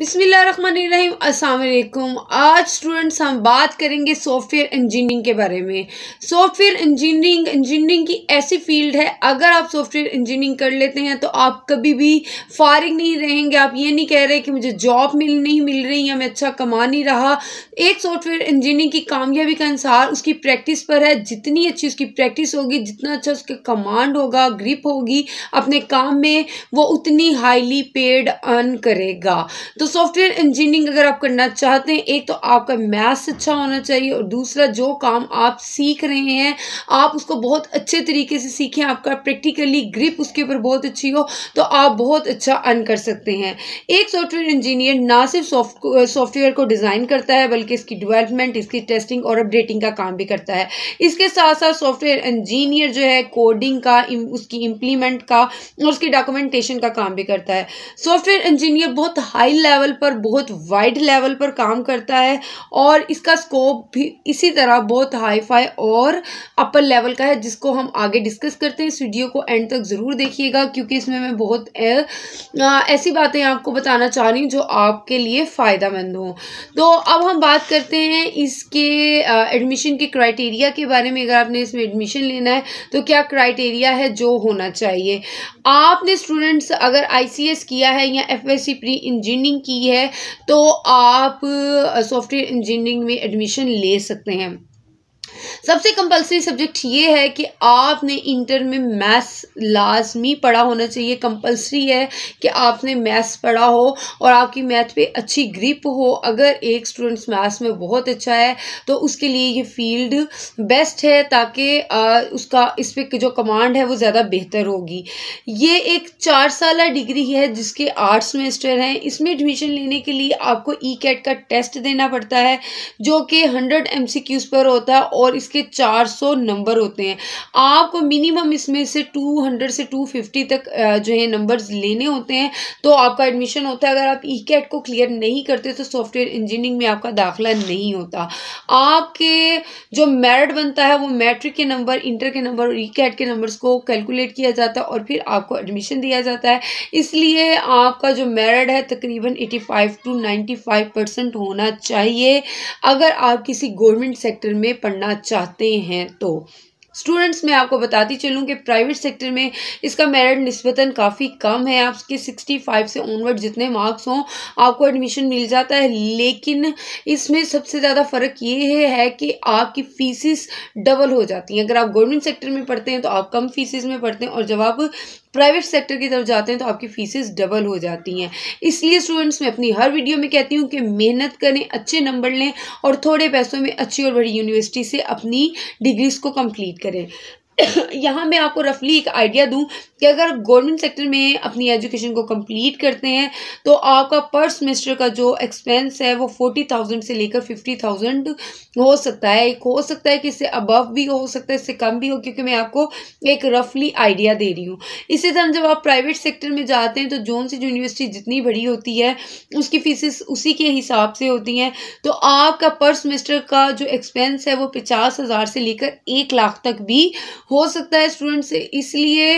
rim असलकुम आज students हम बात करेंगे सॉफ्टवेयर इंजीनियरिंग के बारे में सॉफ्टवेयर इंजीनियरिंग इंजीनियरिंग की ऐसी फील्ड है अगर आप सॉफ्टवेयर इंजीनियरिंग कर लेते हैं तो आप कभी भी फारिग नहीं रहेंगे आप ये नहीं कह रहे कि मुझे जॉब मिल नहीं मिल रही या मैं अच्छा कमा नहीं रहा एक सॉफ्टवेयर इंजीनियरिंग की कामयाबी का अनुसार उसकी प्रैक्टिस पर है जितनी अच्छी उसकी प्रैक्टिस होगी जितना अच्छा उसका कमांड होगा ग्रिप होगी अपने काम में वो उतनी हाईली पेड अर्न करेगा तो सॉफ्टवेयर इंजीनियरिंग अगर आप करना चाहते हैं एक तो आपका मैथ्स अच्छा होना चाहिए और दूसरा जो काम आप सीख रहे हैं आप उसको बहुत अच्छे तरीके से सीखें आपका प्रैक्टिकली ग्रिप उसके ऊपर बहुत अच्छी हो तो आप बहुत अच्छा अर्न कर सकते हैं एक सॉफ्टवेयर इंजीनियर ना सिर्फ सॉफ्टवेयर को डिज़ाइन करता है बल्कि इसकी डिवेलपमेंट इसकी टेस्टिंग और अपडेटिंग का काम भी करता है इसके साथ साथ सॉफ्टवेयर इंजीनियर जो है कोडिंग का उसकी इम्प्लीमेंट का और उसकी डॉक्यूमेंटेशन का काम भी करता है सॉफ्टवेयर इंजीनियर बहुत हाई लेवल लेवल पर बहुत वाइड लेवल पर काम करता है और इसका स्कोप भी इसी तरह बहुत हाई फाई और अपर लेवल का है जिसको हम आगे डिस्कस करते हैं इस वीडियो को एंड तक ज़रूर देखिएगा क्योंकि इसमें मैं बहुत ऐसी बातें आपको बताना चाह रही हूँ जो आपके लिए मंद हों तो अब हम बात करते हैं इसके एडमिशन के क्राइटेरिया के बारे में अगर आपने इसमें एडमिशन लेना है तो क्या क्राइटेरिया है जो होना चाहिए आपने स्टूडेंट्स अगर आईसीएस किया है या एफएससी प्री इंजीनियरिंग की है तो आप सॉफ्टवेयर इंजीनियरिंग में एडमिशन ले सकते हैं सबसे कंपलसरी सब्जेक्ट ये है कि आपने इंटर में मैथ्स लाजमी पढ़ा होना चाहिए कंपलसरी है कि आपने मैथ्स पढ़ा हो और आपकी मैथ पे अच्छी ग्रिप हो अगर एक स्टूडेंट्स मैथ्स में बहुत अच्छा है तो उसके लिए ये फील्ड बेस्ट है ताकि उसका इस पर जो कमांड है वो ज़्यादा बेहतर होगी ये एक चार साल डिग्री है जिसके आठ सेमेस्टर हैं इसमें एडमिशन लेने के लिए आपको ई e कैट का टेस्ट देना पड़ता है जो कि हंड्रेड एम पर होता है और इस इसके 400 नंबर होते हैं आपको मिनिमम इसमें से 200 से 250 तक जो है नंबर्स लेने होते हैं तो आपका एडमिशन होता है अगर आप ई e कैट को क्लियर नहीं करते तो सॉफ्टवेयर इंजीनियरिंग में आपका दाखिला नहीं होता आपके जो मेरिट बनता है वो मैट्रिक के नंबर इंटर के नंबर और ई e कैट के नंबर्स को कैलकुलेट किया जाता है और फिर आपको एडमिशन दिया जाता है इसलिए आपका जो मेरिट है तकरीबन एटी टू नाइन्टी परसेंट होना चाहिए अगर आप किसी गवर्नमेंट सेक्टर में पढ़ना चाहते चाहते हैं तो स्टूडेंट्स मैं आपको बताती चलूँ कि प्राइवेट सेक्टर में इसका मेरिट नस्बता काफ़ी कम है आपके 65 से ऑनवर्ड जितने मार्क्स हों आपको एडमिशन मिल जाता है लेकिन इसमें सबसे ज़्यादा फ़र्क ये है कि आपकी फीसिस डबल हो जाती हैं अगर आप गवर्नमेंट सेक्टर में पढ़ते हैं तो आप कम फीसिस में पढ़ते हैं और जब आप प्राइवेट सेक्टर की तरफ जाते हैं तो आपकी फीसेस डबल हो जाती हैं इसलिए स्टूडेंट्स मैं अपनी हर वीडियो में कहती हूँ कि मेहनत करें अच्छे नंबर लें और थोड़े पैसों में अच्छी और बड़ी यूनिवर्सिटी से अपनी डिग्रीज़ को कम्प्लीट करें यहाँ मैं आपको रफली एक आइडिया दूँ कि अगर गवर्नमेंट सेक्टर में अपनी एजुकेशन को कंप्लीट करते हैं तो आपका पर सेमेस्टर का जो एक्सपेंस है वो फोर्टी थाउजेंड से लेकर फिफ्टी थाउजेंड हो सकता है एक हो सकता है कि इससे अबव भी हो सकता है इससे कम भी हो क्योंकि मैं आपको एक रफली आइडिया दे रही हूँ इसी तरह जब आप प्राइवेट सेक्टर में जाते हैं तो जोन से यूनिवर्सिटी जितनी बड़ी होती है उसकी फीसिस उसी के हिसाब से होती हैं तो आपका पर सेमेस्टर का जो एक्सपेंस है वो पचास हज़ार से लेकर एक लाख तक भी हो सकता है स्टूडेंट्स इसलिए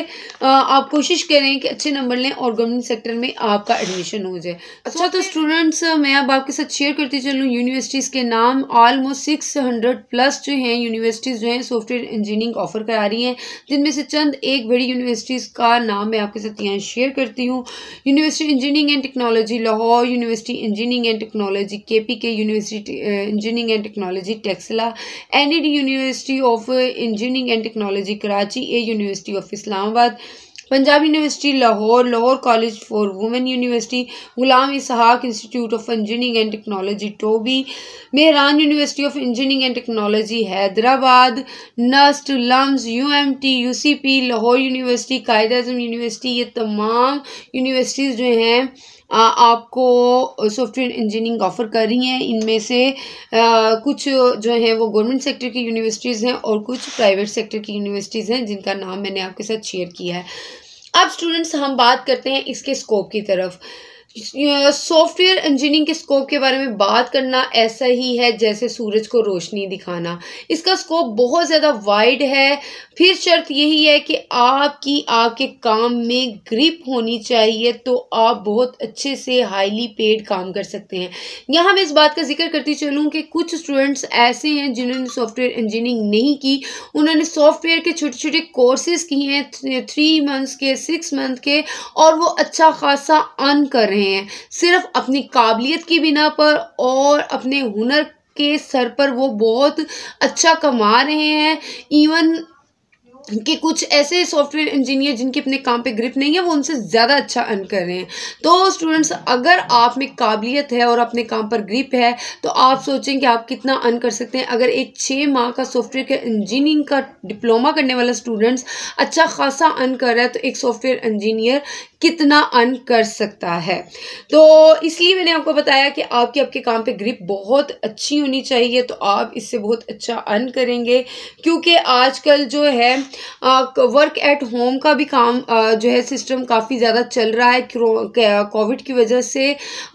आप कोशिश करें कि अच्छे नंबर लें और गवर्नमेंट सेक्टर में आपका एडमिशन हो जाए अच्छा तो स्टूडेंट्स तो मैं अब आपके साथ शेयर करती चलूँ यूनिवर्सिटीज़ के नाम ऑलमोस्ट सिक्स हंड्रेड प्लस जो हैं यूनिवर्सिटीज़ जो हैं सॉफ्टवेयर इंजीनियरिंग ऑफर करा रही हैं जिनमें से चंद एक बड़ी यूनिवर्सिटीज़ का नाम मैं आपके साथ यहाँ शेयर करती हूँ university engineering and technology Lahore university engineering and technology K P K university engineering and technology Taxila एन university of engineering and technology technology Karachi ए university of Islamabad Punjab university Lahore Lahore college for women university Ghulam Ishaq institute of engineering and technology Topi Mehran university of engineering and technology Hyderabad NUST LUMS U M T U C P Lahore university Quaid Azam university ये तमाम universities जो हैं आपको software engineering offer कर रही हैं इनमें से आ, कुछ जो है वो गवर्नमेंट सेक्टर की यूनिवर्सिटीज़ हैं और कुछ प्राइवेट सेक्टर की यूनिवर्सिटीज़ हैं जिनका नाम मैंने आपके साथ शेयर किया है अब स्टूडेंट्स हम बात करते हैं इसके स्कोप की तरफ सॉफ्टवेयर इंजीनियरिंग के स्कोप के बारे में बात करना ऐसा ही है जैसे सूरज को रोशनी दिखाना इसका स्कोप बहुत ज़्यादा वाइड है फिर शर्त यही है कि आपकी आपके काम में ग्रिप होनी चाहिए तो आप बहुत अच्छे से हाईली पेड काम कर सकते हैं यहाँ मैं इस बात का जिक्र करती चलूँ कि कुछ स्टूडेंट्स ऐसे हैं जिन्होंने सॉफ्टवेयर इंजीनियरिंग नहीं की उन्होंने सॉफ्टवेयर के छोटे छोटे कोर्सेज किए हैं थ्री मंथ्स के सिक्स मंथ के और वो अच्छा खासा अन कर रहे हैं रहे हैं सिर्फ अपनी काबिलियत की बिना पर और अपने हुनर के सर पर वो बहुत अच्छा कमा रहे हैं इवन कि कुछ ऐसे सॉफ्टवेयर इंजीनियर जिनके अपने काम पे ग्रिप नहीं है वो उनसे ज़्यादा अच्छा अर्न कर रहे हैं तो स्टूडेंट्स अगर आप में काबिलियत है और अपने काम पर ग्रिप है तो आप सोचें कि आप कितना अर्न कर सकते हैं अगर एक छः माह का सॉफ्टवेयर के इंजीनियरिंग का डिप्लोमा करने वाला स्टूडेंट्स अच्छा खासा अर्न कर रहा है तो एक सॉफ्टवेयर इंजीनियर कितना अन कर सकता है तो इसलिए मैंने आपको बताया कि आपके आपके काम पे ग्रिप बहुत अच्छी होनी चाहिए तो आप इससे बहुत अच्छा अन करेंगे क्योंकि आजकल जो है वर्क एट होम का भी काम जो है सिस्टम काफ़ी ज़्यादा चल रहा है कोविड की वजह से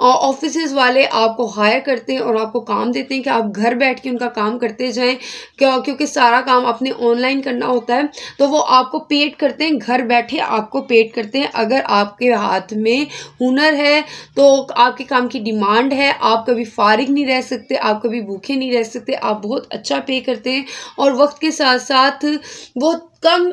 ऑफिस वाले आपको हायर करते हैं और आपको काम देते हैं कि आप घर बैठ के उनका काम करते जाएँ क्यों क्योंकि सारा काम आपने ऑनलाइन करना होता है तो वो आपको पेड करते हैं घर बैठे आपको पेड करते हैं अगर आपके हाथ में हुनर है तो आपके काम की डिमांड है आप कभी फारिग नहीं रह सकते आप कभी भूखे नहीं रह सकते आप बहुत अच्छा पे करते हैं और वक्त के साथ साथ बहुत कम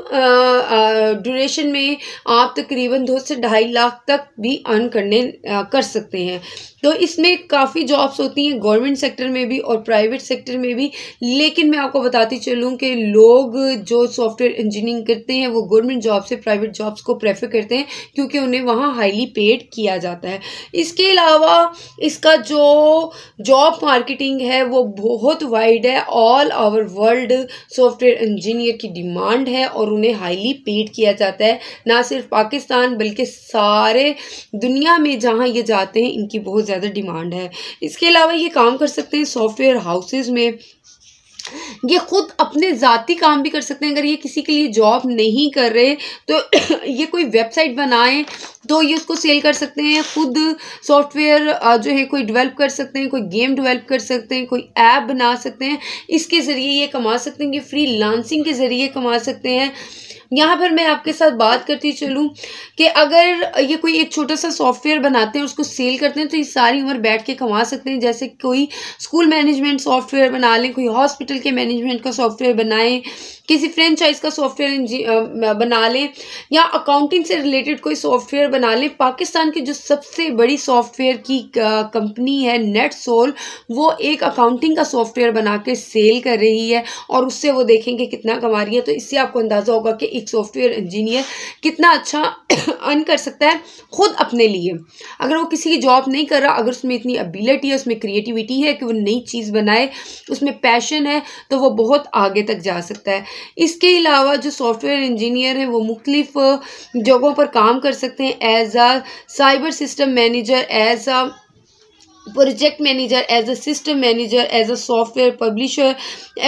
ड्यूरेशन में आप तकरीबन दो से ढाई लाख तक भी अर्न करने आ, कर सकते हैं तो इसमें काफ़ी जॉब्स होती हैं गवर्नमेंट सेक्टर में भी और प्राइवेट सेक्टर में भी लेकिन मैं आपको बताती चलूँ कि लोग जो सॉफ्टवेयर इंजीनियरिंग करते हैं वो गवर्नमेंट जॉब से प्राइवेट जॉब्स को प्रेफर करते हैं क्योंकि उन्हें वहाँ हाईली पेड किया जाता है इसके अलावा इसका जो जॉब मार्केटिंग है वो बहुत वाइड है all over world software engineer की डिमांड है हैं और उन्हें हाईली पेड किया जाता है ना सिर्फ पाकिस्तान बल्कि सारे दुनिया में जहाँ ये जाते हैं इनकी बहुत ज़्यादा डिमांड है इसके अलावा ये काम कर सकते हैं सॉफ्टवेयर हाउसेज़ में ये खुद अपने ज़ाती काम भी कर सकते हैं अगर ये किसी के लिए जॉब नहीं कर रहे तो ये कोई वेबसाइट बनाएं तो ये उसको सेल कर सकते हैं खुद सॉफ्टवेयर जो है कोई डेवलप कर सकते हैं कोई गेम डेवलप कर सकते हैं कोई ऐप बना सकते हैं इसके ज़रिए ये कमा सकते हैं ये फ्री लांसिंग के ज़रिए कमा सकते हैं यहाँ पर मैं आपके साथ बात करती चलूँ कि अगर ये कोई एक छोटा सा सॉफ्टवेयर बनाते हैं उसको सेल करते हैं तो ये सारी उम्र बैठ के कमा सकते हैं जैसे कोई स्कूल मैनेजमेंट सॉफ्टवेयर बना लें कोई हॉस्पिटल के मैनेजमेंट का सॉफ्टवेयर बनाएं किसी फ्रेंचाइज का सॉफ्टवेयर बना लें या अकाउंटिंग से रिलेटेड कोई सॉफ्टवेयर बना लें पाकिस्तान की जो सबसे बड़ी सॉफ्टवेयर की कंपनी है नेट सोल वो एक अकाउंटिंग का सॉफ्टवेयर बना के सेल कर रही है और उससे वो देखेंगे कितना कमा रही है तो इससे आपको अंदाज़ा होगा कि एक सॉफ्टवेयर इंजीनियर कितना अच्छा अर्न कर सकता है ख़ुद अपने लिए अगर वो किसी की जॉब नहीं कर रहा अगर उसमें इतनी अबिलिटी है उसमें क्रिएटिविटी है कि वो नई चीज़ बनाए उसमें पैशन है तो वो बहुत आगे तक जा सकता है इसके अलावा जो सॉफ्टवेयर इंजीनियर हैं वो मुख्तलिफ जगहों पर काम कर सकते हैं as a cyber system manager as a project manager as a system manager as a software publisher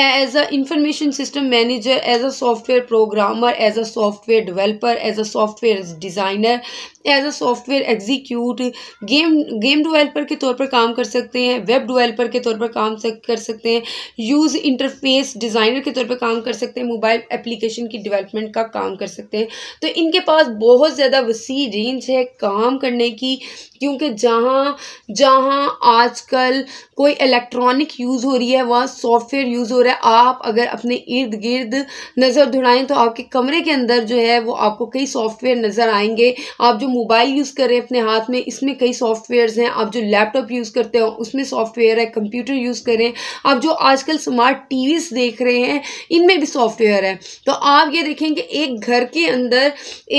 as a information system manager as a software programmer as a software developer as a software designer as a software execute game game developer के तौर पर काम कर सकते हैं web developer के तौर पर काम कर सकते हैं यूज़ इंटरफेस डिज़ाइनर के तौर पर काम कर सकते हैं मोबाइल एप्लीकेशन की डिवेलपमेंट का काम कर सकते हैं तो इनके पास बहुत ज़्यादा वसी रेंज है काम करने की क्योंकि जहाँ जहाँ आजकल कोई इलेक्ट्रॉनिक यूज़ हो रही है वहाँ सॉफ्टवेयर यूज़ हो रहा है आप अगर अपने इर्द गिर्द नज़र दौड़ाएँ तो आपके कमरे के अंदर जो है वो आपको कई सॉफ्टवेयर नज़र आएंगे आप जो मोबाइल यूज़ कर रहे हैं अपने हाथ में इसमें कई सॉफ्टवेयर्स हैं आप जो लैपटॉप यूज़ करते हो उसमें सॉफ्टवेयर है कंप्यूटर यूज़ करें आप जो आजकल स्मार्ट टीवीज देख रहे हैं इनमें भी सॉफ्टवेयर है तो आप ये देखेंगे एक घर के अंदर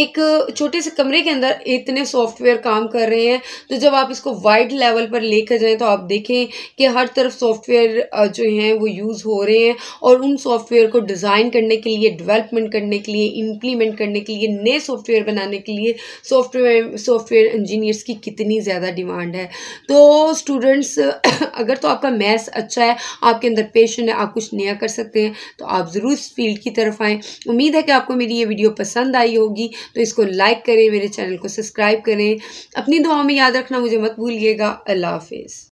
एक छोटे से कमरे के अंदर इतने सॉफ्टवेयर काम कर रहे हैं तो जब आप इसको वाइड लेवल पर लेकर जाएँ तो आप देखें कि हर तरफ सॉफ्टवेयर जो हैं वो यूज़ हो रहे हैं और उन सॉफ्टवेयर को डिज़ाइन करने के लिए डेवलपमेंट करने के लिए इम्प्लीमेंट करने के लिए नए सॉफ्टवेयर बनाने के लिए सॉफ्टवेयर सॉफ्टवेयर इंजीनियर्स की कितनी ज़्यादा डिमांड है तो स्टूडेंट्स अगर तो आपका मैथ्स अच्छा है आपके अंदर पेशन है आप कुछ नया कर सकते हैं तो आप ज़रूर इस फील्ड की तरफ आएँ उम्मीद है कि आपको मेरी ये वीडियो पसंद आई होगी तो इसको लाइक करें मेरे चैनल को सब्सक्राइब करें अपनी दुआ में याद रखना मुझे मत भूलिएगा अल्लाह हाफिज़